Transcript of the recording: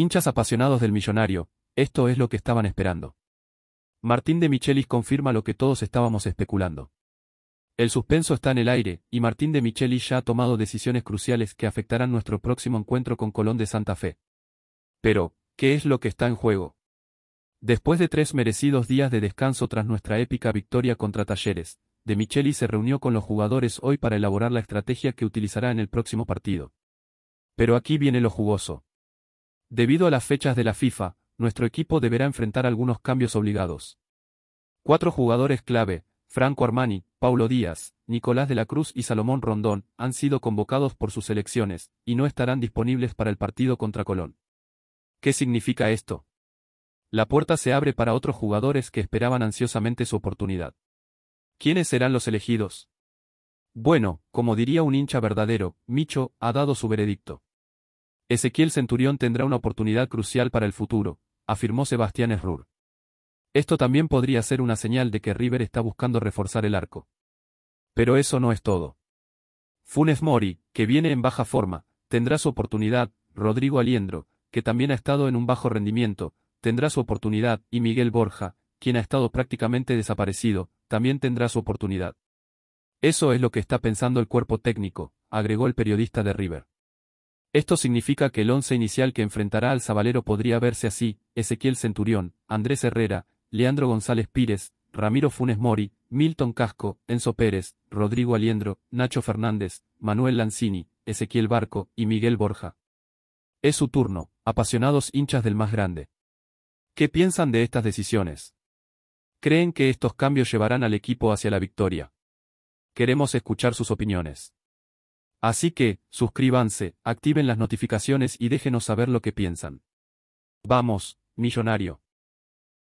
Hinchas apasionados del millonario, esto es lo que estaban esperando. Martín de Michelis confirma lo que todos estábamos especulando. El suspenso está en el aire, y Martín de Michelis ya ha tomado decisiones cruciales que afectarán nuestro próximo encuentro con Colón de Santa Fe. Pero, ¿qué es lo que está en juego? Después de tres merecidos días de descanso tras nuestra épica victoria contra Talleres, De Michelis se reunió con los jugadores hoy para elaborar la estrategia que utilizará en el próximo partido. Pero aquí viene lo jugoso. Debido a las fechas de la FIFA, nuestro equipo deberá enfrentar algunos cambios obligados. Cuatro jugadores clave, Franco Armani, Paulo Díaz, Nicolás de la Cruz y Salomón Rondón, han sido convocados por sus selecciones, y no estarán disponibles para el partido contra Colón. ¿Qué significa esto? La puerta se abre para otros jugadores que esperaban ansiosamente su oportunidad. ¿Quiénes serán los elegidos? Bueno, como diría un hincha verdadero, Micho ha dado su veredicto. Ezequiel Centurión tendrá una oportunidad crucial para el futuro, afirmó Sebastián Esrur. Esto también podría ser una señal de que River está buscando reforzar el arco. Pero eso no es todo. Funes Mori, que viene en baja forma, tendrá su oportunidad, Rodrigo Aliendro, que también ha estado en un bajo rendimiento, tendrá su oportunidad, y Miguel Borja, quien ha estado prácticamente desaparecido, también tendrá su oportunidad. Eso es lo que está pensando el cuerpo técnico, agregó el periodista de River. Esto significa que el once inicial que enfrentará al Zabalero podría verse así, Ezequiel Centurión, Andrés Herrera, Leandro González Pires, Ramiro Funes Mori, Milton Casco, Enzo Pérez, Rodrigo Aliendro, Nacho Fernández, Manuel Lanzini, Ezequiel Barco y Miguel Borja. Es su turno, apasionados hinchas del más grande. ¿Qué piensan de estas decisiones? ¿Creen que estos cambios llevarán al equipo hacia la victoria? Queremos escuchar sus opiniones. Así que, suscríbanse, activen las notificaciones y déjenos saber lo que piensan. Vamos, millonario.